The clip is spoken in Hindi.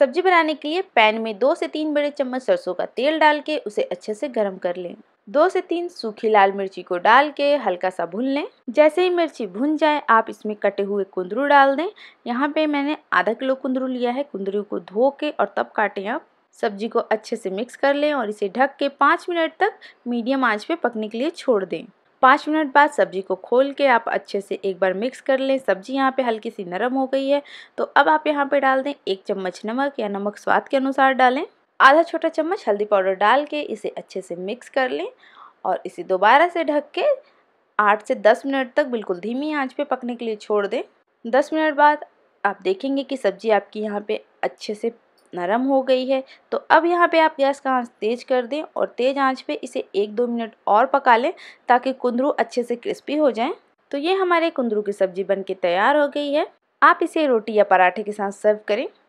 सब्जी बनाने के लिए पैन में दो से तीन बड़े चम्मच सरसों का तेल डाल के उसे अच्छे से गर्म कर लें दो से तीन सूखी लाल मिर्ची को डाल के हल्का सा भून लें जैसे ही मिर्ची भून जाए आप इसमें कटे हुए कुंदरू डाल दें यहाँ पे मैंने आधा किलो कुंदरू लिया है कुंदरू को धो के और तब काटें आप सब्जी को अच्छे से मिक्स कर लें और इसे ढक के पाँच मिनट तक मीडियम आंच पे पकने के लिए छोड़ दें पाँच मिनट बाद सब्ज़ी को खोल के आप अच्छे से एक बार मिक्स कर लें सब्ज़ी यहाँ पे हल्की सी नरम हो गई है तो अब आप यहाँ पे डाल दें एक चम्मच नमक या नमक स्वाद के अनुसार डालें आधा छोटा चम्मच हल्दी पाउडर डाल के इसे अच्छे से मिक्स कर लें और इसे दोबारा से ढक के आठ से दस मिनट तक बिल्कुल धीमी आँच पे पकने के लिए छोड़ दें दस मिनट बाद आप देखेंगे कि सब्ज़ी आपकी यहाँ पे अच्छे से नरम हो गई है तो अब यहाँ पे आप गैस का आँच तेज़ कर दें और तेज़ आँच पे इसे एक दो मिनट और पका लें ताकि कुंदरू अच्छे से क्रिस्पी हो जाएं तो ये हमारे कुंदरू की सब्ज़ी बनके तैयार हो गई है आप इसे रोटी या पराठे के साथ सर्व करें